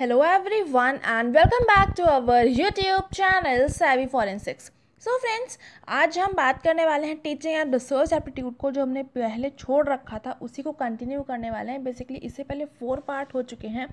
Hello everyone and welcome back to our YouTube channel Savvy forensics so friends आज हम बात करने वाले हैं टीचिंग एंड रिसर्च एप्टीट्यूड को जो हमने पहले छोड़ रखा था उसी को कंटिन्यू करने वाले हैं बेसिकली इससे पहले फोर पार्ट हो चुके हैं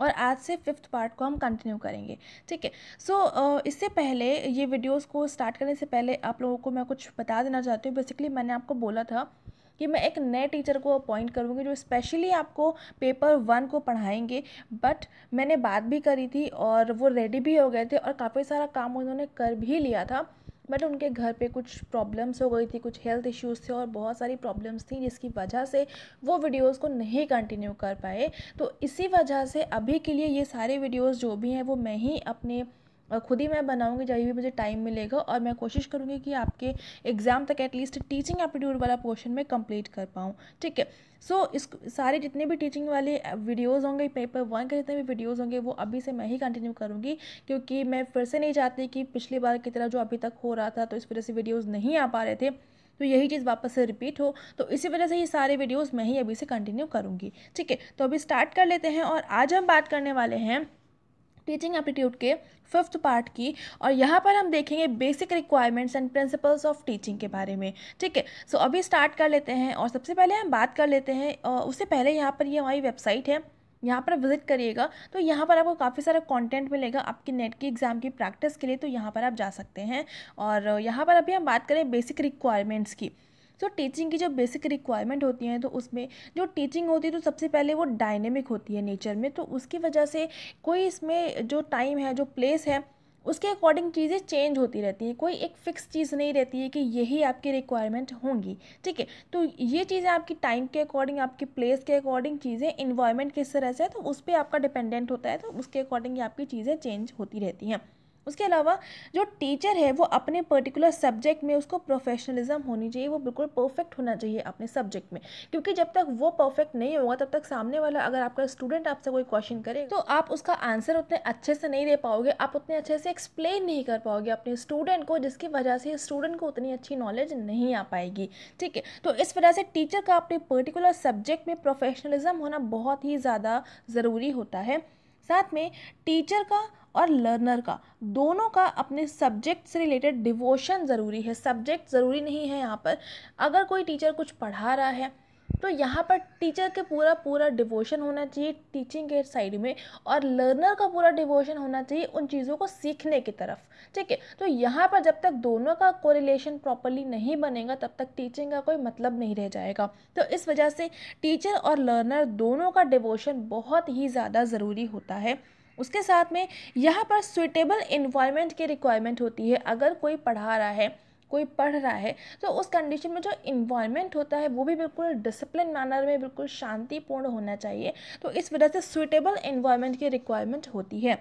और आज से फिफ्थ पार्ट को हम कंटिन्यू करेंगे ठीक है सो इससे पहले ये वीडियोज़ को स्टार्ट करने से पहले आप लोगों को मैं कुछ बता देना चाहती हूँ बेसिकली मैंने आपको बोला था कि मैं एक नए टीचर को अपॉइंट करूँगी जो स्पेशली आपको पेपर वन को पढ़ाएंगे बट मैंने बात भी करी थी और वो रेडी भी हो गए थे और काफ़ी सारा काम उन्होंने कर भी लिया था बट उनके घर पे कुछ प्रॉब्लम्स हो गई थी कुछ हेल्थ इश्यूज़ थे और बहुत सारी प्रॉब्लम्स थी जिसकी वजह से वो वीडियोस को नहीं कंटिन्यू कर पाए तो इसी वजह से अभी के लिए ये सारे वीडियोस जो भी हैं वो मैं ही अपने खुद ही मैं बनाऊँगी जब भी मुझे टाइम मिलेगा और मैं कोशिश करूँगी कि आपके एग्ज़ाम तक एटलीस्ट टीचिंग एप्टीट्यूड वाला पोर्शन में कंप्लीट कर पाऊँ ठीक है सो इस सारे जितने भी टीचिंग वाले वीडियोज़ होंगे पेपर वन के जितने भी वीडियोज़ होंगे वो अभी से मैं ही कंटिन्यू करूँगी क्योंकि मैं फिर से नहीं चाहती कि पिछली बार की तरह जो अभी तक हो रहा था तो इस वजह से वीडियोज़ नहीं आ पा रहे थे तो यही चीज़ वापस से रिपीट हो तो इसी वजह से ये सारे वीडियोस मैं ही अभी से कंटिन्यू करूँगी ठीक है तो अभी स्टार्ट कर लेते हैं और आज हम बात करने वाले हैं टीचिंग एप्टीट्यूड के फिफ्थ पार्ट की और यहाँ पर हम देखेंगे basic requirements and principles of teaching के बारे में ठीक है सो अभी स्टार्ट कर लेते हैं और सबसे पहले हम बात कर लेते हैं उससे पहले यहाँ पर ये हमारी वेबसाइट है यहाँ पर विजिट करिएगा तो यहाँ पर आपको काफ़ी सारा कंटेंट मिलेगा आपकी नेट की एग्ज़ाम की प्रैक्टिस के लिए तो यहाँ पर आप जा सकते हैं और यहाँ पर अभी हम बात करें बेसिक रिक्वायरमेंट्स की सो तो टीचिंग की जो बेसिक रिक्वायरमेंट होती हैं तो उसमें जो टीचिंग होती है तो सबसे पहले वो डायनेमिक होती है नेचर में तो उसकी वजह से कोई इसमें जो टाइम है जो प्लेस है उसके अकॉर्डिंग चीज़ें चेंज होती रहती हैं कोई एक फ़िक्स चीज़ नहीं रहती है कि यही आपकी रिक्वायरमेंट होंगी ठीक है तो ये चीज़ें आपकी टाइम के अकॉर्डिंग आपकी प्लेस के अकॉर्डिंग चीज़ें इन्वायरमेंट किस तरह से है तो उस पर आपका डिपेंडेंट होता है तो उसके अकॉर्डिंग आपकी चीज़ें चेंज होती रहती हैं उसके अलावा जो टीचर है वो अपने पर्टिकुलर सब्जेक्ट में उसको प्रोफेशनलिज्म होनी चाहिए वो बिल्कुल परफेक्ट होना चाहिए अपने सब्जेक्ट में क्योंकि जब तक वो परफेक्ट नहीं होगा तब तक सामने वाला अगर आपका स्टूडेंट आपसे कोई क्वेश्चन करे तो आप उसका आंसर उतने अच्छे से नहीं दे पाओगे आप उतने अच्छे से एक्सप्लेन नहीं कर पाओगे अपने स्टूडेंट को जिसकी वजह से स्टूडेंट को उतनी अच्छी नॉलेज नहीं आ पाएगी ठीक है तो इस वजह से टीचर का अपने पर्टिकुलर सब्जेक्ट में प्रोफेशनलिज्म होना बहुत ही ज़्यादा ज़रूरी होता है साथ में टीचर का और लर्नर का दोनों का अपने सब्जेक्ट से रिलेटेड डिवोशन ज़रूरी है सब्जेक्ट ज़रूरी नहीं है यहाँ पर अगर कोई टीचर कुछ पढ़ा रहा है तो यहाँ पर टीचर के पूरा पूरा डिवोशन होना चाहिए टीचिंग के साइड में और लर्नर का पूरा डिवोशन होना चाहिए उन चीज़ों को सीखने की तरफ ठीक है तो यहाँ पर जब तक दोनों का कोरिलेशन प्रॉपरली नहीं बनेगा तब तक टीचिंग का कोई मतलब नहीं रह जाएगा तो इस वजह से टीचर और लर्नर दोनों का डिवोशन बहुत ही ज़्यादा ज़रूरी होता है उसके साथ में यहाँ पर सुइटेबल इन्वायरमेंट की रिक्वायरमेंट होती है अगर कोई पढ़ा रहा है कोई पढ़ रहा है तो उस कंडीशन में जो इन्वायरमेंट होता है वो भी बिल्कुल डिसिप्लिन मैनर में बिल्कुल शांतिपूर्ण होना चाहिए तो इस वजह से सुइटेबल इन्वायरमेंट की रिक्वायरमेंट होती है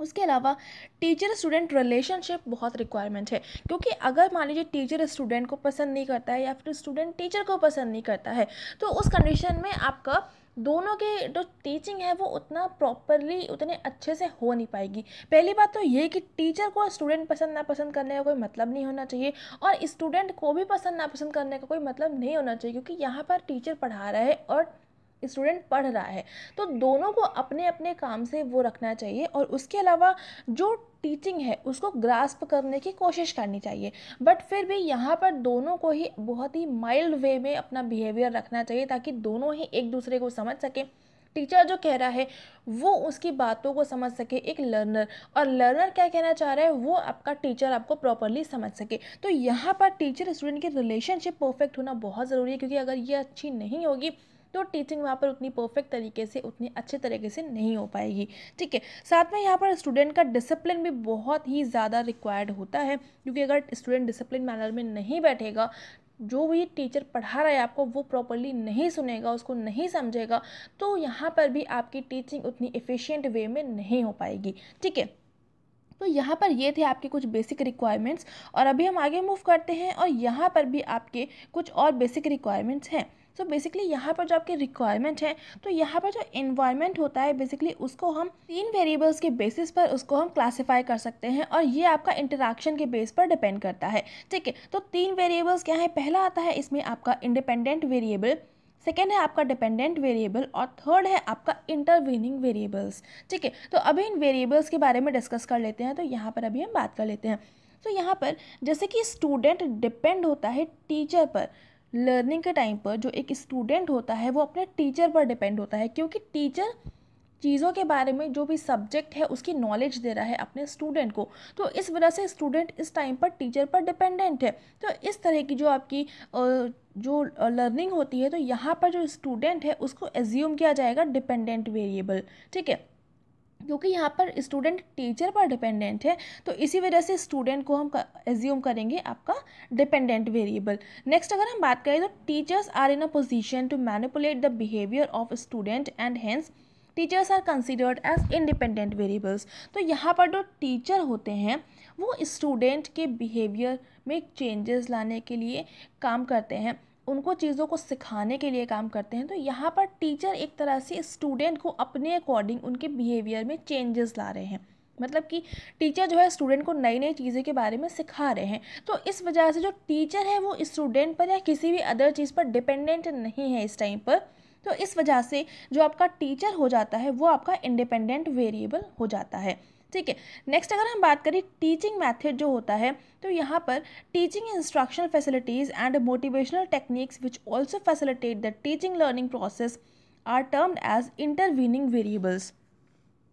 उसके अलावा टीचर स्टूडेंट रिलेशनशिप बहुत रिक्वायरमेंट है क्योंकि अगर मान लीजिए टीचर स्टूडेंट को पसंद नहीं करता है या फिर स्टूडेंट टीचर को पसंद नहीं करता है तो उस कंडीशन में आपका दोनों के जो टीचिंग है वो उतना प्रॉपरली उतने अच्छे से हो नहीं पाएगी पहली बात तो ये कि टीचर को स्टूडेंट पसंद नापसंद करने का कोई मतलब नहीं होना चाहिए और स्टूडेंट को भी पसंद नापसंद करने का कोई मतलब नहीं होना चाहिए क्योंकि यहाँ पर टीचर पढ़ा रहा है और स्टूडेंट पढ़ रहा है तो दोनों को अपने अपने काम से वो रखना चाहिए और उसके अलावा जो टीचिंग है उसको ग्रास्प करने की कोशिश करनी चाहिए बट फिर भी यहाँ पर दोनों को ही बहुत ही माइल्ड वे में अपना बिहेवियर रखना चाहिए ताकि दोनों ही एक दूसरे को समझ सकें टीचर जो कह रहा है वो उसकी बातों को समझ सके एक लर्नर और लर्नर क्या कहना चाह रहा है वो आपका टीचर आपको प्रॉपरली समझ सके तो यहाँ पर टीचर स्टूडेंट की रिलेशनशिप परफेक्ट होना बहुत ज़रूरी है क्योंकि अगर ये अच्छी नहीं होगी तो टीचिंग वहाँ पर उतनी परफेक्ट तरीके से उतनी अच्छे तरीके से नहीं हो पाएगी ठीक है साथ में यहाँ पर स्टूडेंट का डिसिप्लिन भी बहुत ही ज़्यादा रिक्वायर्ड होता है क्योंकि अगर स्टूडेंट डिसिप्लिन मैनर में नहीं बैठेगा जो भी टीचर पढ़ा रहा है आपको वो प्रॉपरली नहीं सुनेगा उसको नहीं समझेगा तो यहाँ पर भी आपकी टीचिंग उतनी एफिशिएंट वे में नहीं हो पाएगी ठीक है तो यहाँ पर ये थे आपके कुछ बेसिक रिक्वायरमेंट्स और अभी हम आगे मूव करते हैं और यहाँ पर भी आपके कुछ और बेसिक रिक्वायरमेंट्स हैं सो बेसिकली यहाँ पर जो आपके रिक्वायरमेंट है तो यहाँ पर जो इन्वायरमेंट होता है बेसिकली उसको हम तीन वेरिएबल्स के बेसिस पर उसको हम क्लासीफाई कर सकते हैं और ये आपका इंटरेक्शन के बेस पर डिपेंड करता है ठीक है तो तीन वेरिएबल्स क्या है पहला आता है इसमें आपका इंडिपेंडेंट वेरिएबल सेकेंड है आपका डिपेंडेंट वेरिएबल और थर्ड है आपका इंटरवीनिंग वेरिएबल्स ठीक है तो अभी इन वेरिएबल्स के बारे में डिस्कस कर लेते हैं तो यहाँ पर अभी हम बात कर लेते हैं तो यहाँ पर जैसे कि स्टूडेंट डिपेंड होता है टीचर पर लर्निंग के टाइम पर जो एक स्टूडेंट होता है वो अपने टीचर पर डिपेंड होता है क्योंकि टीचर चीज़ों के बारे में जो भी सब्जेक्ट है उसकी नॉलेज दे रहा है अपने स्टूडेंट को तो इस वजह से स्टूडेंट इस टाइम पर टीचर पर डिपेंडेंट है तो इस तरह की जो आपकी जो लर्निंग होती है तो यहाँ पर जो स्टूडेंट है उसको एज्यूम किया जाएगा डिपेंडेंट वेरिएबल ठीक है क्योंकि यहाँ पर स्टूडेंट टीचर पर डिपेंडेंट है तो इसी वजह से स्टूडेंट को हम एज्यूम करेंगे आपका डिपेंडेंट वेरिएबल नेक्स्ट अगर हम बात करें तो teachers are in a position to manipulate the behaviour of student and hence teachers are considered as independent variables तो यहाँ पर जो टीचर होते हैं वो स्टूडेंट के बिहेवियर में चेंजेस लाने के लिए काम करते हैं उनको चीज़ों को सिखाने के लिए काम करते हैं तो यहाँ पर टीचर एक तरह से स्टूडेंट को अपने अकॉर्डिंग उनके बिहेवियर में चेंजेस ला रहे हैं मतलब कि टीचर जो है स्टूडेंट को नई नई चीज़ें के बारे में सिखा रहे हैं तो इस वजह से जो टीचर है वो स्टूडेंट पर या किसी भी अदर चीज़ पर डिपेंडेंट नहीं है इस टाइम पर तो इस वजह से जो आपका टीचर हो जाता है वो आपका इंडिपेंडेंट वेरिएबल हो जाता है ठीक है नेक्स्ट अगर हम बात करें टीचिंग मैथड जो होता है तो यहाँ पर teaching instructional facilities and motivational techniques which also facilitate the teaching learning process are termed as intervening variables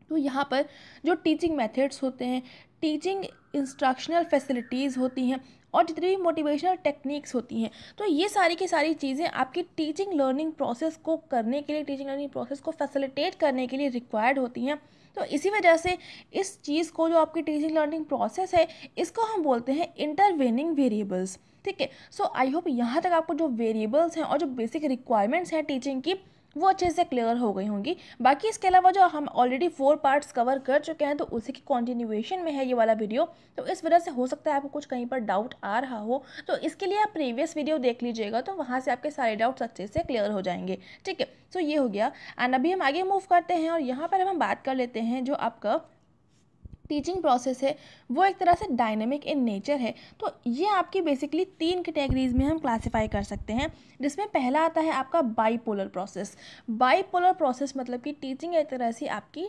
तो यहाँ पर जो टीचिंग मेथड्स होते हैं टीचिंग इंस्ट्रक्शनल फैसिलिटीज़ होती हैं और जितनी भी मोटिवेशनल टेक्निक्स होती हैं तो ये सारी की सारी चीज़ें आपकी टीचिंग लर्निंग प्रोसेस को करने के लिए टीचिंग लर्निंग प्रोसेस को फैसिलिटेट करने के लिए रिक्वायर्ड होती हैं तो इसी वजह से इस चीज़ को जो आपकी टीचिंग लर्निंग प्रोसेस है इसको हम बोलते हैं इंटरवेनिंग वेरिएबल्स ठीक है सो आई होप यहाँ तक आपको जो वेरिएबल्स हैं और जो बेसिक रिक्वायरमेंट्स हैं टीचिंग की वो अच्छे से क्लियर हो गई होंगी बाकी इसके अलावा जो हम ऑलरेडी फोर पार्ट्स कवर कर चुके हैं तो उसी की कॉन्टिन्यूएशन में है ये वाला वीडियो तो इस वजह से हो सकता है आपको कुछ कहीं पर डाउट आ रहा हो तो इसके लिए आप प्रीवियस वीडियो देख लीजिएगा तो वहाँ से आपके सारे डाउट्स अच्छे से क्लियर हो जाएंगे ठीक है सो ये हो गया एंड अभी हम आगे मूव करते हैं और यहाँ पर हम बात कर लेते हैं जो आपका टीचिंग प्रोसेस है वो एक तरह से डायनेमिक इन नेचर है तो ये आपकी बेसिकली तीन कैटेगरीज में हम क्लासीफाई कर सकते हैं जिसमें पहला आता है आपका बाईपोलर प्रोसेस बाईपोलर प्रोसेस मतलब कि टीचिंग एक तरह से आपकी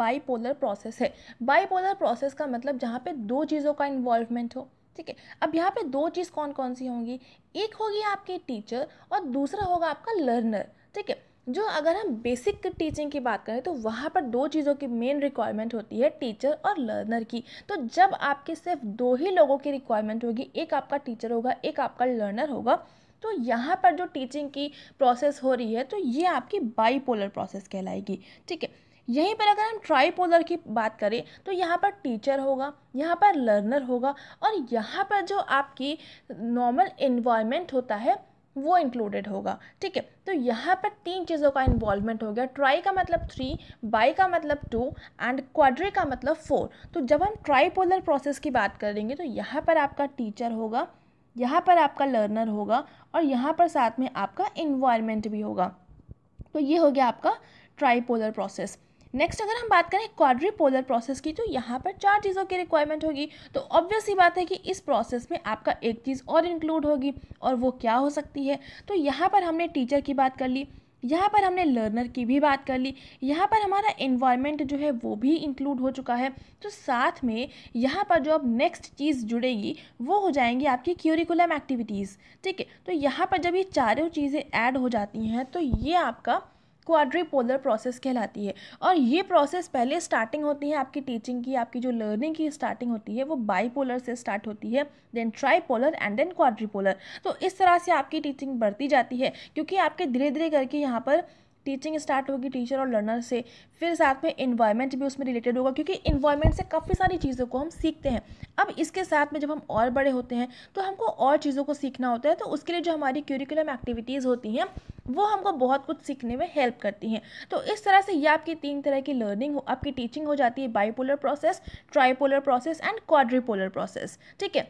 बाईपोलर प्रोसेस है बाईपोलर प्रोसेस का मतलब जहाँ पे दो चीज़ों का इन्वॉल्वमेंट हो ठीक है अब यहाँ पे दो चीज़ कौन कौन सी होंगी एक होगी आपकी टीचर और दूसरा होगा आपका लर्नर ठीक है जो अगर हम बेसिक टीचिंग की बात करें तो वहाँ पर दो चीज़ों की मेन रिक्वायरमेंट होती है टीचर और लर्नर की तो जब आपके सिर्फ दो ही लोगों की रिक्वायरमेंट होगी एक आपका टीचर होगा एक आपका लर्नर होगा तो यहाँ पर जो टीचिंग की प्रोसेस हो रही है तो ये आपकी बाईपोलर प्रोसेस कहलाएगी ठीक है यहीं पर अगर हम ट्राईपोलर की बात करें तो यहाँ पर टीचर होगा यहाँ पर लर्नर होगा और यहाँ पर जो आपकी नॉर्मल इन्वायरमेंट होता है वो इंक्लूडेड होगा ठीक है तो यहाँ पर तीन चीज़ों का इन्वॉल्वमेंट हो गया ट्राई का मतलब थ्री बाई का मतलब टू एंड क्वाड्री का मतलब फोर तो जब हम ट्राईपोलर प्रोसेस की बात करेंगे तो यहाँ पर आपका टीचर होगा यहाँ पर आपका लर्नर होगा और यहाँ पर साथ में आपका इन्वायरमेंट भी होगा तो ये हो गया आपका ट्राईपोलर प्रोसेस नेक्स्ट अगर हम बात करें क्वाड्रीपोलर प्रोसेस की तो यहाँ पर चार चीज़ों की रिक्वायरमेंट होगी तो ऑब्वियस ही बात है कि इस प्रोसेस में आपका एक चीज़ और इंक्लूड होगी और वो क्या हो सकती है तो यहाँ पर हमने टीचर की बात कर ली यहाँ पर हमने लर्नर की भी बात कर ली यहाँ पर हमारा इन्वायरमेंट जो है वो भी इंक्लूड हो चुका है तो साथ में यहाँ पर जो अब नेक्स्ट चीज़ जुड़ेगी वो हो जाएंगी आपकी क्यूरिकुलम एक्टिविटीज़ ठीक है तो यहाँ पर जब ये चारों चीज़ें ऐड हो जाती हैं तो ये आपका क्वाड्रीपोलर प्रोसेस कहलाती है और ये प्रोसेस पहले स्टार्टिंग होती है आपकी टीचिंग की आपकी जो लर्निंग की स्टार्टिंग होती है वो बाईपोलर से स्टार्ट होती है then tripolar and then quadripolar तो इस तरह से आपकी टीचिंग बढ़ती जाती है क्योंकि आपके धीरे धीरे करके यहाँ पर टीचिंग स्टार्ट होगी टीचर और लर्नर से फिर साथ में इन्वायरमेंट भी उसमें रिलेटेड होगा क्योंकि इन्वायरमेंट से काफ़ी सारी चीज़ों को हम सीखते हैं अब इसके साथ में जब हम और बड़े होते हैं तो हमको और चीज़ों को सीखना होता है तो उसके लिए जो हमारी क्यूरिकुलम एक्टिविटीज़ होती हैं वो हमको बहुत कुछ सीखने में हेल्प करती हैं तो इस तरह से ये आपकी तीन तरह की लर्निंग हो आपकी टीचिंग हो जाती है bipolar process tripolar process and quadripolar process ठीक है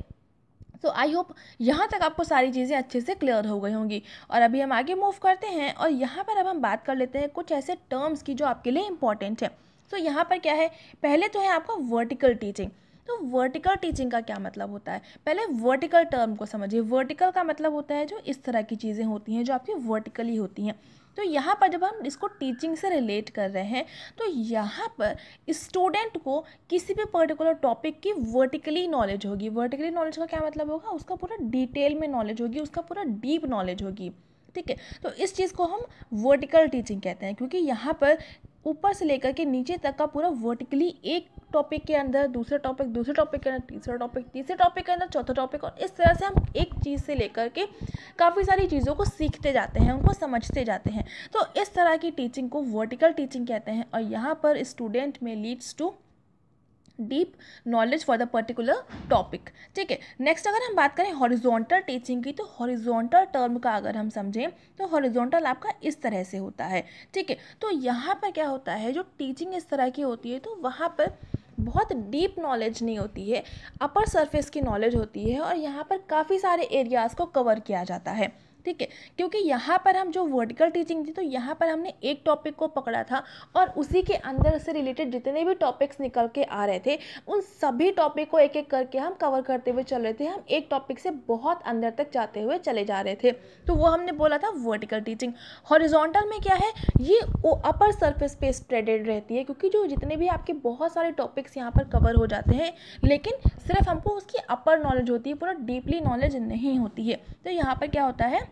सो आई होप यहाँ तक आपको सारी चीज़ें अच्छे से क्लियर हो गई होंगी और अभी हम आगे मूव करते हैं और यहाँ पर अब हम बात कर लेते हैं कुछ ऐसे टर्म्स की जो आपके लिए इंपॉर्टेंट है सो so, यहाँ पर क्या है पहले तो है आपका वर्टिकल टीचिंग तो वर्टिकल टीचिंग का क्या मतलब होता है पहले वर्टिकल टर्म को समझिए वर्टिकल का मतलब होता है जो इस तरह की चीज़ें होती हैं जो आपकी वर्टिकली होती हैं तो यहाँ पर जब हम इसको टीचिंग से रिलेट कर रहे हैं तो यहाँ पर स्टूडेंट को किसी भी पर्टिकुलर टॉपिक की वर्टिकली नॉलेज होगी वर्टिकली नॉलेज का क्या मतलब होगा उसका पूरा डिटेल में नॉलेज होगी उसका पूरा डीप नॉलेज होगी ठीक है तो इस चीज़ को हम वर्टिकल टीचिंग कहते हैं क्योंकि यहाँ पर ऊपर से लेकर के नीचे तक का पूरा वर्टिकली एक टॉपिक के अंदर दूसरे टॉपिक दूसरे टॉपिक के अंदर तीसरा टॉपिक तीसरे टॉपिक के अंदर चौथा टॉपिक और इस तरह से हम एक चीज़ से लेकर के काफ़ी सारी चीज़ों को सीखते जाते हैं उनको समझते जाते हैं तो इस तरह की टीचिंग को वर्टिकल टीचिंग कहते हैं और यहाँ पर स्टूडेंट में leads to deep knowledge for the particular topic ठीक है नेक्स्ट अगर हम बात करें हॉरिजॉन्टल टीचिंग की तो हॉरिजॉन्टल टर्म का अगर हम समझें तो हॉरिजॉन्टल आपका इस तरह से होता है ठीक है तो यहाँ पर क्या होता है जो टीचिंग इस तरह की होती है तो वहाँ पर बहुत डीप नॉलेज नहीं होती है अपर सरफेस की नॉलेज होती है और यहाँ पर काफ़ी सारे एरियाज़ को कवर किया जाता है ठीक है क्योंकि यहाँ पर हम जो वर्टिकल टीचिंग थी तो यहाँ पर हमने एक टॉपिक को पकड़ा था और उसी के अंदर से रिलेटेड जितने भी टॉपिक्स निकल के आ रहे थे उन सभी टॉपिक को एक एक करके हम कवर करते हुए चल रहे थे हम एक टॉपिक से बहुत अंदर तक जाते हुए चले जा रहे थे तो वो हमने बोला था वर्टिकल टीचिंग हॉरिजोंटल में क्या है ये वो अपर सर्फेस पे स्प्रेडेड रहती है क्योंकि जो जितने भी आपके बहुत सारे टॉपिक्स यहाँ पर कवर हो जाते हैं लेकिन सिर्फ हमको उसकी अपर नॉलेज होती है पूरा डीपली नॉलेज नहीं होती है तो यहाँ पर क्या होता है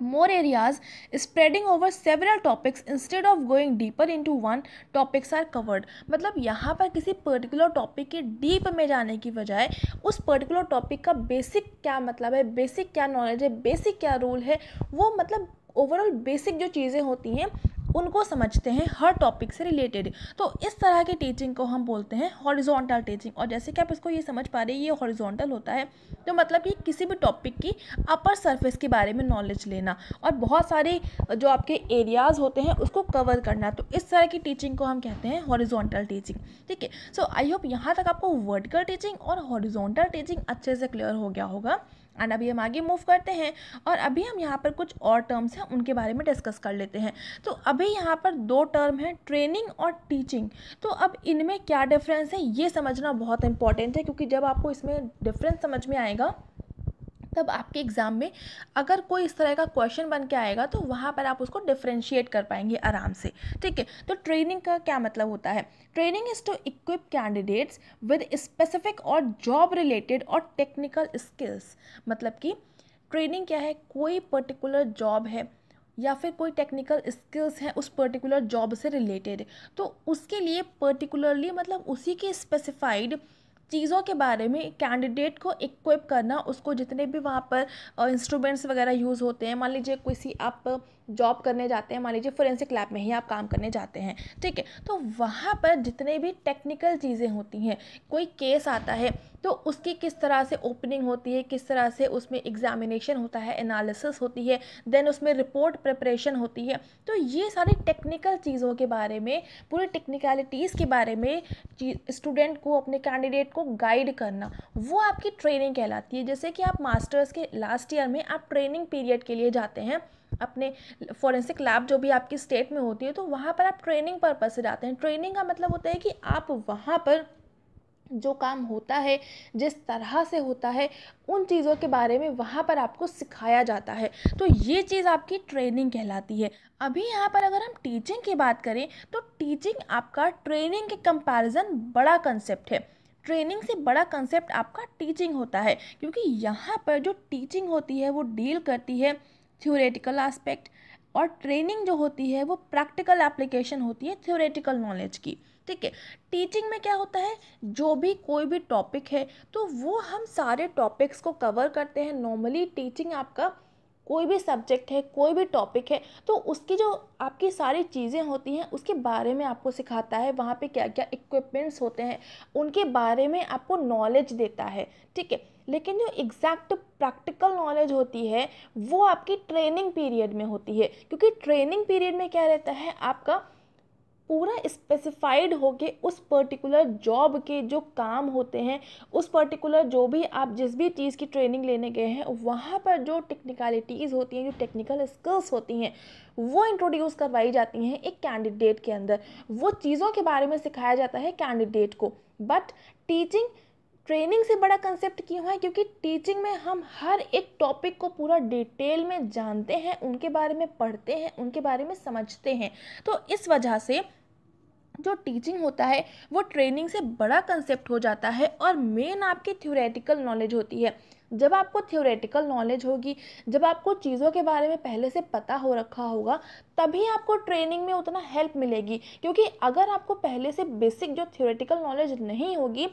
more areas spreading over several topics instead of going deeper into one topics are covered मतलब यहाँ पर किसी पर्टिकुलर टॉपिक के डीप में जाने की बजाय उस पर्टिकुलर टॉपिक का बेसिक क्या मतलब है बेसिक क्या नॉलेज है बेसिक क्या रूल है वो मतलब ओवरऑल बेसिक जो चीज़ें होती हैं उनको समझते हैं हर टॉपिक से रिलेटेड तो इस तरह की टीचिंग को हम बोलते हैं हॉरिजॉन्टल टीचिंग और जैसे कि आप इसको ये समझ पा रहे हैं ये हॉरिजॉन्टल होता है तो मतलब कि किसी भी टॉपिक की अपर सरफेस के बारे में नॉलेज लेना और बहुत सारे जो आपके एरियाज़ होते हैं उसको कवर करना तो इस तरह की टीचिंग को हम कहते हैं हॉरिजॉन्टल टीचिंग ठीक है सो आई होप यहाँ तक आपको वर्टिकल टीचिंग और हॉरिजॉन्टल टीचिंग अच्छे से क्लियर हो गया होगा एंड अभी हम आगे मूव करते हैं और अभी हम यहाँ पर कुछ और टर्म्स हैं उनके बारे में डिस्कस कर लेते हैं तो अभी यहाँ पर दो टर्म हैं ट्रेनिंग और टीचिंग तो अब इनमें क्या डिफरेंस है ये समझना बहुत इंपॉर्टेंट है क्योंकि जब आपको इसमें डिफरेंस समझ में आएगा तब आपके एग्ज़ाम में अगर कोई इस तरह का क्वेश्चन बन के आएगा तो वहाँ पर आप उसको डिफ्रेंशिएट कर पाएंगे आराम से ठीक है तो ट्रेनिंग का क्या मतलब होता है training is to equip candidates with specific और जॉब रिलेटेड और टेक्निकल स्किल्स मतलब कि ट्रेनिंग क्या है कोई पर्टिकुलर जॉब है या फिर कोई टेक्निकल स्किल्स हैं उस पर्टिकुलर जॉब से रिलेटेड तो उसके लिए पर्टिकुलरली मतलब उसी के स्पेसिफाइड चीज़ों के बारे में कैंडिडेट को इक्विप करना उसको जितने भी वहाँ पर इंस्ट्रूमेंट्स वगैरह यूज़ होते हैं मान लीजिए किसी आप जॉब करने जाते हैं मान लीजिए फोरेंसिक लैब में ही आप काम करने जाते हैं ठीक है तो वहाँ पर जितने भी टेक्निकल चीज़ें होती हैं कोई केस आता है तो उसकी किस तरह से ओपनिंग होती है किस तरह से उसमें एग्जामिनेशन होता है एनालिसिस होती है देन उसमें रिपोर्ट प्रिपरेशन होती है तो ये सारी टेक्निकल चीज़ों के बारे में पूरी टेक्निकलिटीज़ के बारे में स्टूडेंट को अपने कैंडिडेट आपको गाइड करना वो आपकी ट्रेनिंग कहलाती है जैसे कि आप मास्टर्स के लास्ट ईयर में आप ट्रेनिंग पीरियड के लिए जाते हैं अपने फॉरेंसिक लैब जो भी आपकी स्टेट में होती है तो वहाँ पर आप ट्रेनिंग पर्पज से जाते हैं ट्रेनिंग का मतलब होता है कि आप वहाँ पर जो काम होता है जिस तरह से होता है उन चीज़ों के बारे में वहाँ पर आपको सिखाया जाता है तो ये चीज़ आपकी ट्रेनिंग कहलाती है अभी यहाँ पर अगर हम टीचिंग की बात करें तो टीचिंग आपका ट्रेनिंग के कंपैरिजन बड़ा कंसेप्ट है ट्रेनिंग से बड़ा कंसेप्ट आपका टीचिंग होता है क्योंकि यहाँ पर जो टीचिंग होती है वो डील करती है थ्योरेटिकल आस्पेक्ट और ट्रेनिंग जो होती है वो प्रैक्टिकल एप्लीकेशन होती है थ्योरेटिकल नॉलेज की ठीक है टीचिंग में क्या होता है जो भी कोई भी टॉपिक है तो वो हम सारे टॉपिक्स को कवर करते हैं नॉर्मली टीचिंग आपका कोई भी सब्जेक्ट है कोई भी टॉपिक है तो उसकी जो आपकी सारी चीज़ें होती हैं उसके बारे में आपको सिखाता है वहाँ पे क्या क्या इक्विपमेंट्स होते हैं उनके बारे में आपको नॉलेज देता है ठीक है लेकिन जो एग्जैक्ट प्रैक्टिकल नॉलेज होती है वो आपकी ट्रेनिंग पीरियड में होती है क्योंकि ट्रेनिंग पीरियड में क्या रहता है आपका पूरा स्पेसिफाइड होके उस पर्टिकुलर जॉब के जो काम होते हैं उस पर्टिकुलर जो भी आप जिस भी चीज़ की ट्रेनिंग लेने गए हैं वहाँ पर जो टेक्निकलिटीज़ होती हैं जो टेक्निकल स्किल्स होती हैं वो इंट्रोड्यूस करवाई जाती हैं एक कैंडिडेट के अंदर वो चीज़ों के बारे में सिखाया जाता है कैंडिडेट को बट टीचिंग ट्रेनिंग से बड़ा कंसेप्ट क्यों है क्योंकि टीचिंग में हम हर एक टॉपिक को पूरा डिटेल में जानते हैं उनके बारे में पढ़ते हैं उनके बारे में समझते हैं तो इस वजह से जो टीचिंग होता है वो ट्रेनिंग से बड़ा कंसेप्ट हो जाता है और मेन आपकी थ्योरेटिकल नॉलेज होती है जब आपको थ्योरेटिकल नॉलेज होगी जब आपको चीज़ों के बारे में पहले से पता हो रखा होगा तभी आपको ट्रेनिंग में उतना हेल्प मिलेगी क्योंकि अगर आपको पहले से बेसिक जो थ्योरेटिकल नॉलेज नहीं होगी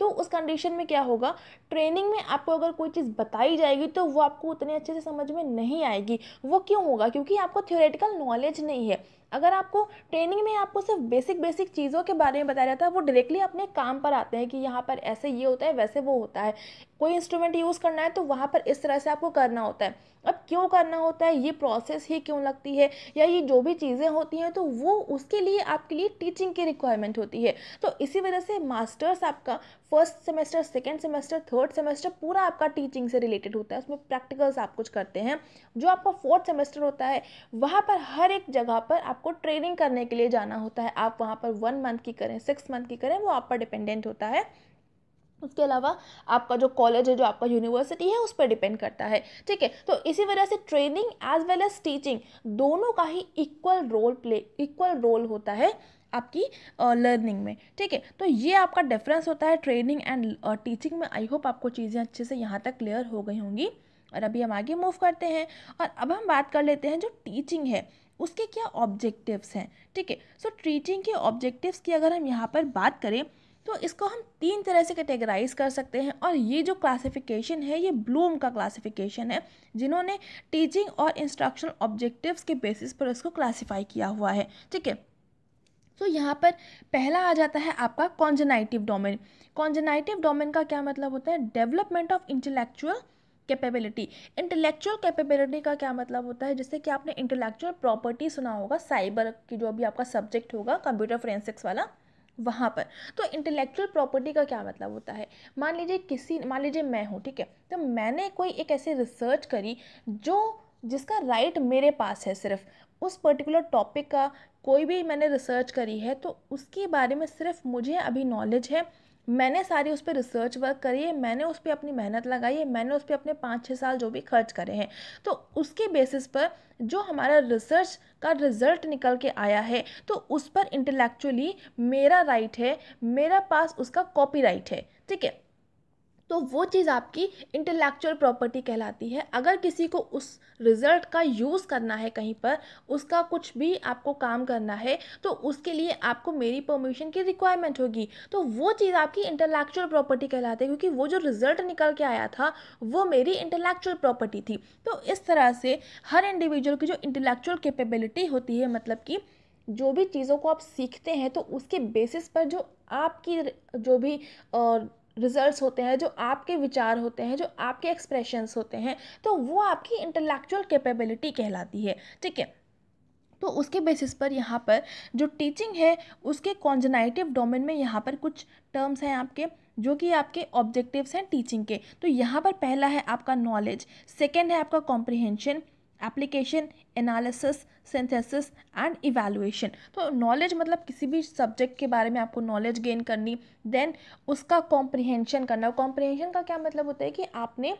तो उस कंडीशन में क्या होगा ट्रेनिंग में आपको अगर कोई चीज़ बताई जाएगी तो वो आपको उतने अच्छे से समझ में नहीं आएगी वो क्यों होगा क्योंकि आपको थ्योरेटिकल नॉलेज नहीं है अगर आपको ट्रेनिंग में आपको सिर्फ बेसिक बेसिक चीज़ों के बारे में बताया जाता है वो डायरेक्टली अपने काम पर आते हैं कि यहाँ पर ऐसे ये होता है वैसे वो होता है कोई इंस्ट्रूमेंट यूज़ करना है तो वहाँ पर इस तरह से आपको करना होता है अब क्यों करना होता है ये प्रोसेस ही क्यों लगती है या ये जो भी चीज़ें होती हैं तो वो उसके लिए आपके लिए टीचिंग की रिक्वायरमेंट होती है तो इसी वजह से मास्टर्स आपका first semester second semester third semester पूरा आपका टीचिंग से रिलेटेड होता है उसमें प्रैक्टिकल्स आप कुछ करते हैं जो आपका फोर्थ सेमेस्टर होता है वहाँ पर हर एक जगह पर आप आपको ट्रेनिंग करने के लिए जाना होता है आप वहाँ पर वन मंथ की करें सिक्स मंथ की करें वो आप पर डिपेंडेंट होता है उसके अलावा आपका जो कॉलेज है जो आपका यूनिवर्सिटी है उस पर डिपेंड करता है ठीक है तो इसी वजह से training as well as teaching दोनों का ही equal role play equal role होता है आपकी लर्निंग में ठीक है तो ये आपका डिफरेंस होता है ट्रेनिंग एंड टीचिंग में आई होप आपको चीज़ें अच्छे से यहाँ तक क्लियर हो गई होंगी और अभी हम आगे मूव करते हैं और अब हम बात कर लेते हैं जो टीचिंग है उसके क्या ऑब्जेक्टिव्स हैं ठीक है सो ट्रीटिंग के ऑब्जेक्टिव्स की अगर हम यहाँ पर बात करें तो इसको हम तीन तरह से कैटेगराइज कर सकते हैं और ये जो क्लासिफिकेशन है ये ब्लूम का क्लासिफिकेशन है जिन्होंने टीचिंग और इंस्ट्रक्शनल ऑब्जेक्टिव्स के बेसिस पर इसको क्लासिफाई किया हुआ है ठीक है सो तो यहाँ पर पहला आ जाता है आपका कॉन्जनाइटिव डोमेन कॉन्जनाइटिव डोमेन का क्या मतलब होता है development of intellectual capability intellectual capability का क्या मतलब होता है जैसे कि आपने इंटेलेक्चुअल प्रॉपर्टी सुना होगा साइबर की जो अभी आपका सब्जेक्ट होगा कंप्यूटर फोरेंसिक्स वाला वहाँ पर तो इंटेलेक्चुअल प्रॉपर्टी का क्या मतलब होता है मान लीजिए किसी मान लीजिए मैं हूँ ठीक है तो मैंने कोई एक ऐसी रिसर्च करी जो जिसका राइट right मेरे पास है सिर्फ उस पर्टिकुलर टॉपिक का कोई भी मैंने रिसर्च करी है तो उसके बारे में सिर्फ मुझे अभी नॉलेज है मैंने सारी उस पर रिसर्च वर्क करी है मैंने उस पर अपनी मेहनत लगाई है मैंने उस पर अपने पाँच छः साल जो भी खर्च करे हैं तो उसके बेसिस पर जो हमारा रिसर्च का रिजल्ट निकल के आया है तो उस पर इंटेलेक्चुअली मेरा राइट है मेरा पास उसका कॉपी राइट है ठीक है तो वो चीज़ आपकी इंटेलेक्चुअल प्रॉपर्टी कहलाती है अगर किसी को उस रिज़ल्ट का यूज़ करना है कहीं पर उसका कुछ भी आपको काम करना है तो उसके लिए आपको मेरी परमिशन की रिक्वायरमेंट होगी तो वो चीज़ आपकी इंटेलेक्चुअल प्रॉपर्टी कहलाती है क्योंकि वो जो रिज़ल्ट निकल के आया था वो मेरी इंटेलेक्चुअल प्रॉपर्टी थी तो इस तरह से हर इंडिविजुअल की जो इंटेलेक्चुअल कैपेबिलिटी होती है मतलब कि जो भी चीज़ों को आप सीखते हैं तो उसके बेसिस पर जो आपकी जो भी रिजल्ट्स होते हैं जो आपके विचार होते हैं जो आपके एक्सप्रेशंस होते हैं तो वो आपकी इंटेलेक्चुअल कैपेबिलिटी कहलाती है ठीक है तो उसके बेसिस पर यहाँ पर जो टीचिंग है उसके कॉन्जनाइटिव डोमेन में यहाँ पर कुछ टर्म्स हैं आपके जो कि आपके ऑब्जेक्टिव्स हैं टीचिंग के तो यहाँ पर पहला है आपका नॉलेज सेकेंड है आपका comprehension application analysis synthesis and evaluation तो नॉलेज मतलब किसी भी सब्जेक्ट के बारे में आपको नॉलेज गेन करनी देन उसका कॉम्प्रिहेंशन करना कॉम्प्रिहेंशन का क्या मतलब होता है कि आपने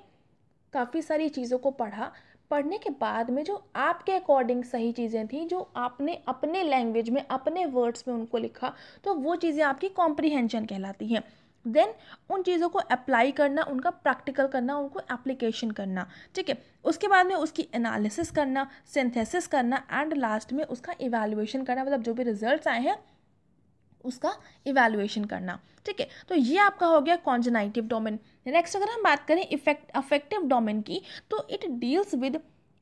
काफ़ी सारी चीज़ों को पढ़ा पढ़ने के बाद में जो आपके अकॉर्डिंग सही चीज़ें थी जो आपने अपने लैंग्वेज में अपने वर्ड्स में उनको लिखा तो वो चीज़ें आपकी कॉम्प्रिहेंशन कहलाती हैं देन उन चीज़ों को अप्लाई करना उनका प्रैक्टिकल करना उनको एप्लीकेशन करना ठीक है उसके बाद में उसकी एनालिसिस करना सिंथेसिस करना एंड लास्ट में उसका इवेल्युएशन करना मतलब जो भी रिजल्ट आए हैं उसका इवेल्युएशन करना ठीक है तो ये आपका हो गया कॉन्जनाइटिव डोमेन नेक्स्ट अगर हम बात करें इफेक्ट अफेक्टिव डोमेन की तो it deals with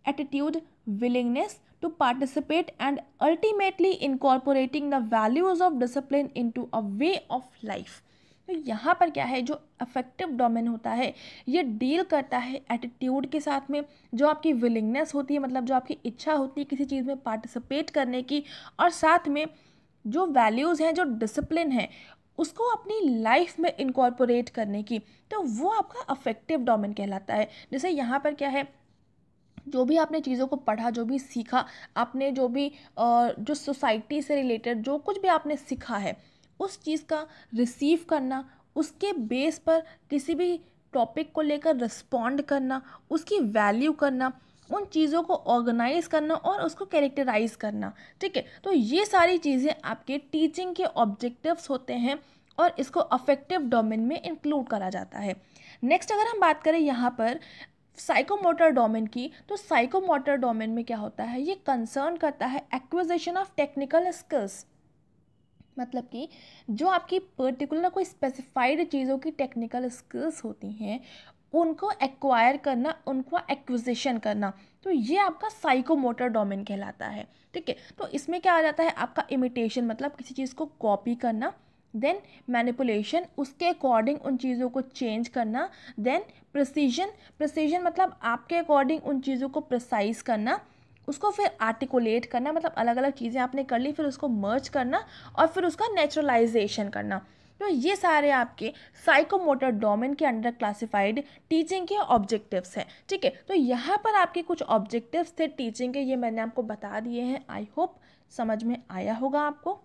attitude willingness participate and ultimately incorporating the values of discipline into a way of life तो यहाँ पर क्या है जो अफेक्टिव डोमेन होता है ये डील करता है एटीट्यूड के साथ में जो आपकी विलिंगनेस होती है मतलब जो आपकी इच्छा होती है किसी चीज़ में पार्टिसिपेट करने की और साथ में जो वैल्यूज़ हैं जो डिसिप्लिन है उसको अपनी लाइफ में इनकॉर्पोरेट करने की तो वो आपका अफेक्टिव डोमेन कहलाता है जैसे यहाँ पर क्या है जो भी आपने चीज़ों को पढ़ा जो भी सीखा आपने जो भी जो सोसाइटी से रिलेटेड जो कुछ भी आपने सीखा है उस चीज़ का रिसीव करना उसके बेस पर किसी भी टॉपिक को लेकर रिस्पॉन्ड करना उसकी वैल्यू करना उन चीज़ों को ऑर्गेनाइज करना और उसको कैरेक्टराइज करना ठीक है तो ये सारी चीज़ें आपके टीचिंग के ऑब्जेक्टिव्स होते हैं और इसको अफेक्टिव डोमेन में इंक्लूड करा जाता है नेक्स्ट अगर हम बात करें यहाँ पर साइकोमोटर डोमेन की तो साइकोमोटर डोमेन में क्या होता है ये कंसर्न करता है एक्विजिशन ऑफ टेक्निकल स्किल्स मतलब कि जो आपकी पर्टिकुलर कोई स्पेसिफाइड चीज़ों की टेक्निकल स्किल्स होती हैं उनको एक्वायर करना उनको एक्विजिशन करना तो ये आपका साइकोमोटर डोमेन कहलाता है ठीक है तो इसमें क्या आ जाता है आपका इमिटेशन मतलब किसी चीज़ को कॉपी करना देन मैनिपुलेशन उसके अकॉर्डिंग उन चीज़ों को चेंज करना देन प्रसीजन प्रसीजन मतलब आपके अकॉर्डिंग उन चीज़ों को प्रसाइज करना उसको फिर आर्टिकुलेट करना मतलब अलग अलग चीज़ें आपने कर ली फिर उसको मर्ज करना और फिर उसका नेचुरलाइजेशन करना तो ये सारे आपके साइकोमोटर डोमेन के अंडर क्लासिफाइड टीचिंग के ऑब्जेक्टिव्स हैं ठीक है तो यहाँ पर आपके कुछ ऑब्जेक्टिव्स थे टीचिंग के ये मैंने आपको बता दिए हैं आई होप समझ में आया होगा आपको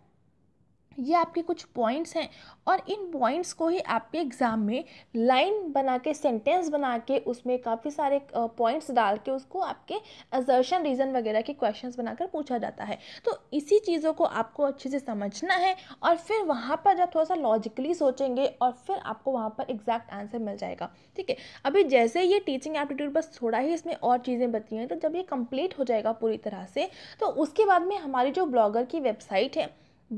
ये आपके कुछ पॉइंट्स हैं और इन पॉइंट्स को ही आपके एग्ज़ाम में लाइन बना के सेंटेंस बना के उसमें काफ़ी सारे पॉइंट्स डाल के उसको आपके अजर्शन रीज़न वगैरह के क्वेश्चंस बनाकर पूछा जाता है तो इसी चीज़ों को आपको अच्छे से समझना है और फिर वहाँ पर जब थोड़ा सा लॉजिकली सोचेंगे और फिर आपको वहाँ पर एग्जैक्ट आंसर मिल जाएगा ठीक है अभी जैसे ये टीचिंग एप्टीट्यूड बस थोड़ा ही इसमें और चीज़ें बची हैं तो जब ये कम्प्लीट हो जाएगा पूरी तरह से तो उसके बाद में हमारी जो ब्लॉगर की वेबसाइट है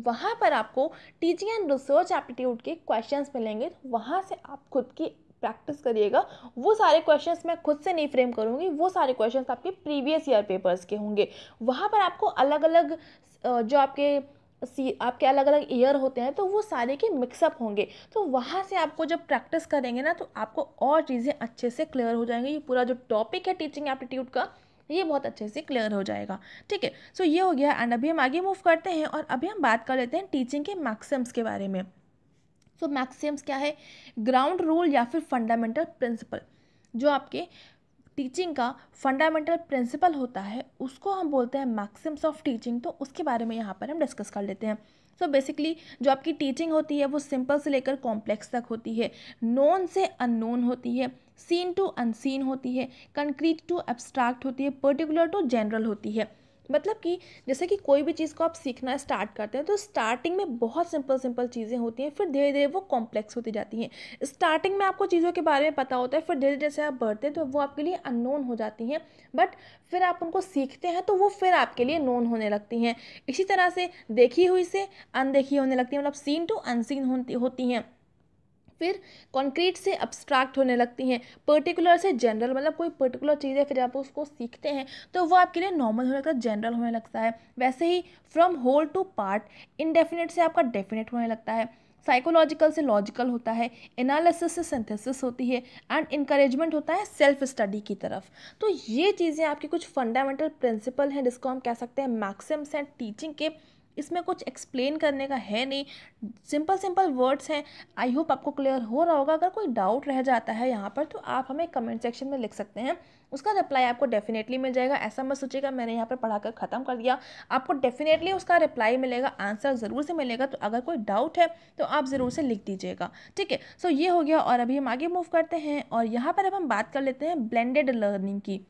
वहाँ पर आपको टीचिंग एंड रिसर्च एप्टीट्यूड के क्वेश्चंस मिलेंगे तो वहाँ से आप खुद की प्रैक्टिस करिएगा वो सारे क्वेश्चंस मैं खुद से नहीं फ्रेम करूँगी वो सारे क्वेश्चंस आपके प्रीवियस ईयर पेपर्स के होंगे वहाँ पर आपको अलग अलग जो आपके सी आपके अलग अलग ईयर होते हैं तो वो सारे के मिक्सअप होंगे तो वहाँ से आपको जब प्रैक्टिस करेंगे ना तो आपको और चीज़ें अच्छे से क्लियर हो जाएंगी ये पूरा जो टॉपिक है टीचिंग एप्टीट्यूड का ये बहुत अच्छे से क्लियर हो जाएगा ठीक है सो ये हो गया एंड अभी हम आगे मूव करते हैं और अभी हम बात कर लेते हैं टीचिंग के मैक्सिम्स के बारे में सो so, मैक्सिम्स क्या है ग्राउंड रूल या फिर फंडामेंटल प्रिंसिपल जो आपके टीचिंग का फंडामेंटल प्रिंसिपल होता है उसको हम बोलते हैं मैक्सिम्स ऑफ टीचिंग तो उसके बारे में यहाँ पर हम डिस्कस कर लेते हैं सो बेसिकली जो आपकी टीचिंग होती है वो सिंपल से लेकर कॉम्प्लेक्स तक होती है नोन से अननोन होती है सीन टू अनसीन होती है कंक्रीट टू एब्स्ट्रैक्ट होती है पर्टिकुलर टू जनरल होती है मतलब कि जैसे कि कोई भी चीज़ को आप सीखना स्टार्ट करते हैं तो स्टार्टिंग में बहुत सिंपल सिंपल चीज़ें होती हैं फिर धीरे धीरे वो कॉम्प्लेक्स होती जाती हैं स्टार्टिंग में आपको चीज़ों के बारे में पता होता है फिर धीरे धीरे जैसे आप बढ़ते हैं तो वो आपके लिए अननोन हो जाती हैं बट फिर आप उनको सीखते हैं तो वो फिर आपके लिए नोन होने लगती हैं इसी तरह से देखी हुई से अनदेखी होने लगती है मतलब सीन टू अनसीन होती हैं फिर कॉन्क्रीट से अब्स्ट्रैक्ट होने लगती हैं पर्टिकुलर से जनरल मतलब कोई पर्टिकुलर चीज़ है फिर आप उसको सीखते हैं तो वो आपके लिए नॉर्मल होने लगता है जनरल होने लगता है वैसे ही from whole to part indefinite से आपका डेफिनेट होने लगता है साइकोलॉजिकल से लॉजिकल होता है एनालिसिस से सिंथेसिस होती है एंड इंकरेजमेंट होता है सेल्फ स्टडी की तरफ तो ये चीज़ें आपके कुछ फंडामेंटल प्रिंसिपल हैं जिसको हम कह सकते हैं मैक्सिम्स एंड टीचिंग के इसमें कुछ एक्सप्लेन करने का है नहीं सिंपल सिंपल वर्ड्स हैं आई होप आपको क्लियर हो रहा होगा अगर कोई डाउट रह जाता है यहाँ पर तो आप हमें कमेंट सेक्शन में लिख सकते हैं उसका रिप्लाई आपको डेफिनेटली मिल जाएगा ऐसा मत सोचिएगा मैंने यहाँ पर पढ़ाकर ख़त्म कर दिया आपको डेफिनेटली उसका रिप्लाई मिलेगा आंसर ज़रूर से मिलेगा तो अगर कोई डाउट है तो आप ज़रूर से लिख दीजिएगा ठीक है सो ये हो गया और अभी हम आगे मूव करते हैं और यहाँ पर अब हम बात कर लेते हैं ब्लेंडेड लर्निंग की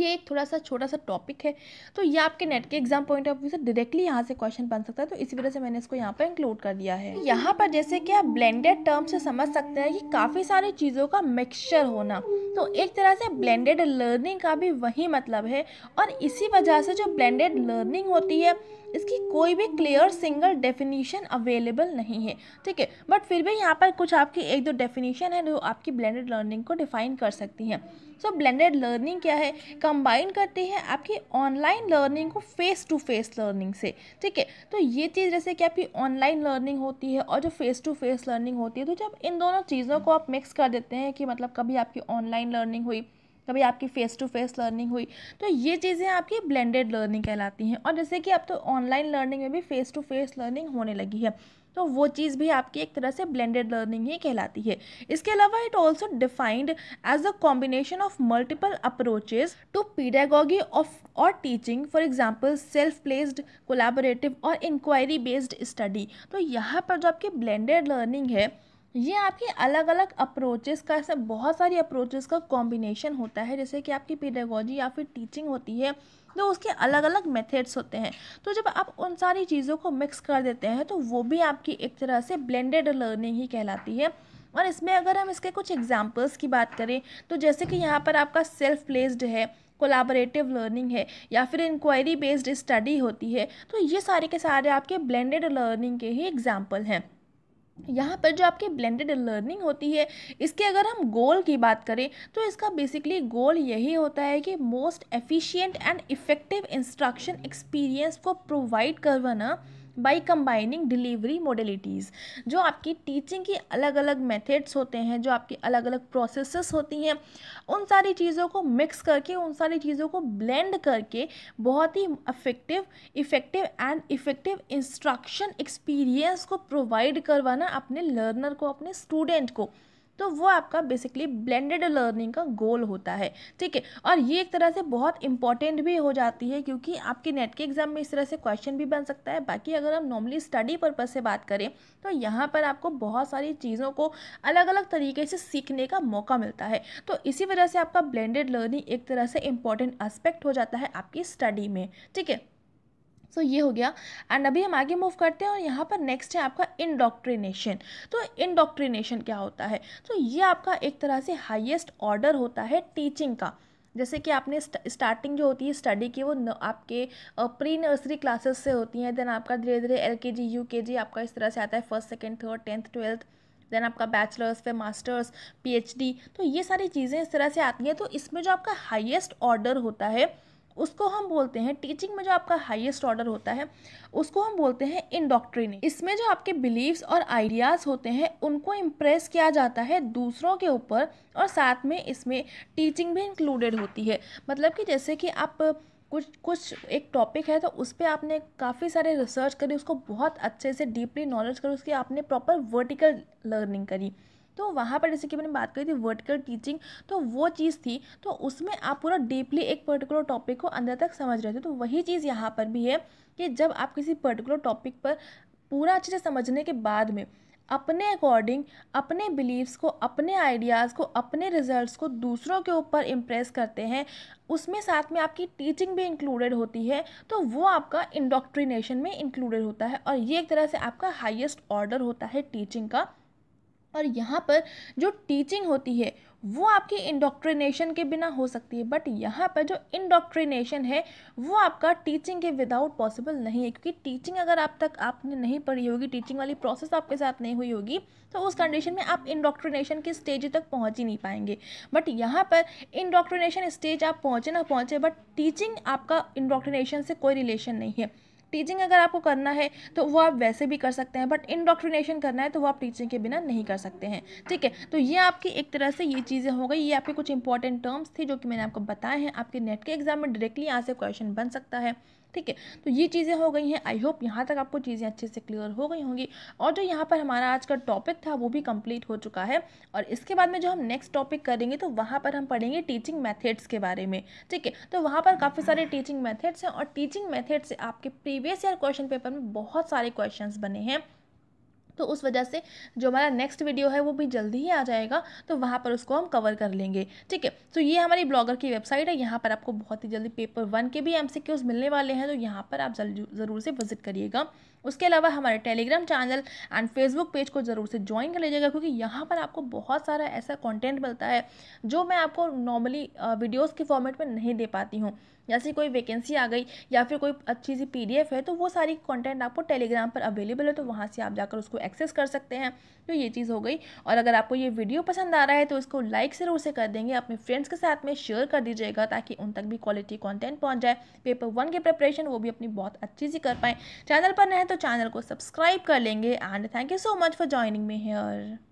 ये एक थोड़ा सा छोटा सा टॉपिक है तो ये आपके नेट के एग्जाम पॉइंट ऑफ व्यू से डायरेक्टली यहाँ से क्वेश्चन बन सकता है तो इसी वजह से मैंने इसको यहाँ पर इंक्लूड कर दिया है यहाँ पर जैसे कि आप ब्लेंडेड टर्म से समझ सकते हैं कि काफ़ी सारी चीज़ों का मिक्सचर होना तो एक तरह से ब्लेंडेड लर्निंग का भी वही मतलब है और इसी वजह से जो ब्लेंडेड लर्निंग होती है इसकी कोई भी क्लियर सिंगल डेफिनेशन अवेलेबल नहीं है ठीक है बट फिर भी यहाँ पर कुछ आपकी एक दो डेफिनेशन है जो आपकी ब्लेंडेड लर्निंग को डिफाइन कर सकती हैं सो ब्लेंडेड लर्निंग क्या है कंबाइन करती है आपकी ऑनलाइन लर्निंग को फेस टू फेस लर्निंग से ठीक है तो ये चीज़ जैसे कि आपकी ऑनलाइन लर्निंग होती है और जो फेस टू फेस लर्निंग होती है तो जब इन दोनों चीज़ों को आप मिक्स कर देते हैं कि मतलब कभी आपकी ऑनलाइन लर्निंग हुई कभी आपकी फेस टू फेस लर्निंग हुई तो ये चीज़ें आपकी ब्लेंडेड लर्निंग कहलाती हैं और जैसे कि अब तो ऑनलाइन लर्निंग में भी फेस टू फेस लर्निंग होने लगी है तो वो चीज़ भी आपकी एक तरह से ब्लेंडेड लर्निंग ही कहलाती है इसके अलावा it also defined as a combination of multiple approaches to pedagogy of और teaching for example self placed collaborative और इंक्वायरी बेस्ड स्टडी तो यहाँ पर जो आपकी ब्लेंडेड लर्निंग है ये आपके अलग अलग अप्रोचेस का ऐसे बहुत सारी अप्रोचेस का कॉम्बिनेशन होता है जैसे कि आपकी पेडागोजी या फिर टीचिंग होती है तो उसके अलग अलग मेथड्स होते हैं तो जब आप उन सारी चीज़ों को मिक्स कर देते हैं तो वो भी आपकी एक तरह से ब्लेंडेड लर्निंग ही कहलाती है और इसमें अगर हम इसके कुछ एग्जाम्पल्स की बात करें तो जैसे कि यहाँ पर आपका सेल्फ प्लेस्ड है कोलाबरेटिव लर्निंग है या फिर इंक्वायरी बेस्ड स्टडी होती है तो ये सारे के सारे आपके ब्लेंडेड लर्निंग के ही एग्जाम्पल हैं यहाँ पर जो आपकी ब्लेंडेड लर्निंग होती है इसके अगर हम गोल की बात करें तो इसका बेसिकली गोल यही होता है कि most efficient and effective instruction experience को प्रोवाइड करवाना बाई कम्बाइनिंग डिलीवरी मोडलिटीज़ जो आपकी टीचिंग की अलग अलग मेथड्स होते हैं जो आपकी अलग अलग प्रोसेस होती हैं उन सारी चीज़ों को मिक्स करके उन सारी चीज़ों को ब्लेंड करके बहुत ही affective effective and effective instruction experience को प्रोवाइड करवाना अपने लर्नर को अपने स्टूडेंट को तो वो आपका बेसिकली ब्लेंडेड लर्निंग का गोल होता है ठीक है और ये एक तरह से बहुत इंपॉर्टेंट भी हो जाती है क्योंकि आपके नेट के एग्जाम में इस तरह से क्वेश्चन भी बन सकता है बाकी अगर हम नॉर्मली स्टडी पर्पज से बात करें तो यहाँ पर आपको बहुत सारी चीज़ों को अलग अलग तरीके से सीखने का मौका मिलता है तो इसी वजह से आपका ब्लेंडेड लर्निंग एक तरह से इंपॉर्टेंट एस्पेक्ट हो जाता है आपकी स्टडी में ठीक है सो so, ये हो गया एंड अभी हम आगे मूव करते हैं और यहाँ पर नेक्स्ट है आपका इंडोक्ट्रिनेशन तो इंडोक्ट्रिनेशन क्या होता है तो so, ये आपका एक तरह से हाईएस्ट ऑर्डर होता है टीचिंग का जैसे कि आपने स्टार्टिंग जो होती है स्टडी की वो न, आपके प्री नर्सरी क्लासेस से होती हैं देन आपका धीरे धीरे एल के जी यू के जी आपका इस तरह से आता है first second third tenth twelfth then आपका बैचलर्स फिर मास्टर्स पीएचडी तो ये सारी चीज़ें इस तरह से आती हैं तो इसमें जो आपका हाईएस्ट ऑर्डर होता है उसको हम बोलते हैं टीचिंग में जो आपका हाईएस्ट ऑर्डर होता है उसको हम बोलते हैं इंडॉक्ट्रिनिंग इसमें जो आपके बिलीव्स और आइडियाज़ होते हैं उनको इम्प्रेस किया जाता है दूसरों के ऊपर और साथ में इसमें टीचिंग भी इंक्लूडेड होती है मतलब कि जैसे कि आप कुछ कुछ एक टॉपिक है तो उस पर आपने काफ़ी सारे रिसर्च करी उसको बहुत अच्छे से डीपली नॉलेज करी उसकी आपने प्रॉपर वर्टिकल लर्निंग करी तो वहाँ पर जैसे कि मैंने बात करी थी वर्टिकल टीचिंग तो वो चीज़ थी तो उसमें आप पूरा डीपली एक पर्टिकुलर टॉपिक को अंदर तक समझ रहे थे तो वही चीज़ यहाँ पर भी है कि जब आप किसी पर्टिकुलर टॉपिक पर पूरा अच्छे से समझने के बाद में अपने अकॉर्डिंग अपने बिलीव्स को अपने आइडियाज़ को अपने रिजल्ट्स को दूसरों के ऊपर इम्प्रेस करते हैं उसमें साथ में आपकी टीचिंग भी इंक्लूडेड होती है तो वो आपका इंडोक्ट्रिनेशन में इंक्लूडेड होता है और ये एक तरह से आपका हाईएस्ट ऑर्डर होता है टीचिंग का और यहाँ पर जो टीचिंग होती है वो आपकी इंडोक्ट्रिनेशन के बिना हो सकती है बट यहाँ पर जो इंडोक्ट्रिनेशन है वो आपका टीचिंग के विदाउट पॉसिबल नहीं है क्योंकि टीचिंग अगर आप तक आपने नहीं पढ़ी होगी टीचिंग वाली प्रोसेस आपके साथ नहीं हुई होगी तो उस कंडीशन में आप इंडोक्ट्रिनेशन की स्टेज तक पहुँच ही नहीं पाएंगे बट यहाँ पर इंडोक्ट्रिनेशन स्टेज आप पहुँचे ना पहुँचे बट टीचिंग आपका इंडोक्ट्रिनेशन से कोई रिलेशन नहीं है टीचिंग अगर आपको करना है तो वो आप वैसे भी कर सकते हैं बट इंडोक्ट्रिनेशन करना है तो वो आप टीचिंग के बिना नहीं कर सकते हैं ठीक है तो ये आपकी एक तरह से ये चीज़ें हो गई ये आपके कुछ इंपॉर्टेंट टर्म्स थी जो कि मैंने आपको बताए हैं आपके नेट के एग्जाम में डायरेक्टली यहाँ से क्वेश्चन बन सकता है ठीक है तो ये चीज़ें हो गई हैं आई होप यहाँ तक आपको चीज़ें अच्छे से क्लियर हो गई होंगी और जो यहाँ पर हमारा आज का टॉपिक था वो भी कंप्लीट हो चुका है और इसके बाद में जो हम नेक्स्ट टॉपिक करेंगे तो वहाँ पर हम पढ़ेंगे टीचिंग मैथड्स के बारे में ठीक है तो वहाँ पर काफ़ी सारे टीचिंग मैथड्स हैं और टीचिंग मैथड्स से आपके प्रीवियस ईयर क्वेश्चन पेपर में बहुत सारे क्वेश्चन बने हैं तो उस वजह से जो हमारा नेक्स्ट वीडियो है वो भी जल्दी ही आ जाएगा तो वहाँ पर उसको हम कवर कर लेंगे ठीक है तो ये हमारी ब्लॉगर की वेबसाइट है यहाँ पर आपको बहुत ही जल्दी पेपर वन के भी एम मिलने वाले हैं तो यहाँ पर आप ज़रूर से विजिट करिएगा उसके अलावा हमारे Telegram channel and Facebook page को ज़रूर से ज्वाइन कर लीजिएगा क्योंकि यहाँ पर आपको बहुत सारा ऐसा कंटेंट मिलता है जो मैं आपको नॉर्मली वीडियोस के फॉर्मेट में नहीं दे पाती हूँ जैसे कोई वैकेंसी आ गई या फिर कोई अच्छी सी पी है तो वो सारी कंटेंट आपको टेलीग्राम पर अवेलेबल है तो वहाँ से आप जाकर उसको एक्सेस कर सकते हैं तो ये चीज़ हो गई और अगर आपको ये वीडियो पसंद आ रहा है तो इसको लाइक ज़रूर से कर देंगे अपने फ्रेंड्स के साथ में शेयर कर दीजिएगा ताकि उन तक भी क्वालिटी कॉन्टेंट पहुँच जाए पेपर वन की प्रिपरेशन वो भी अपनी बहुत अच्छी सी कर पाएँ चैनल पर नहीं तो चैनल को सब्सक्राइब कर लेंगे and thank you so much for joining me hair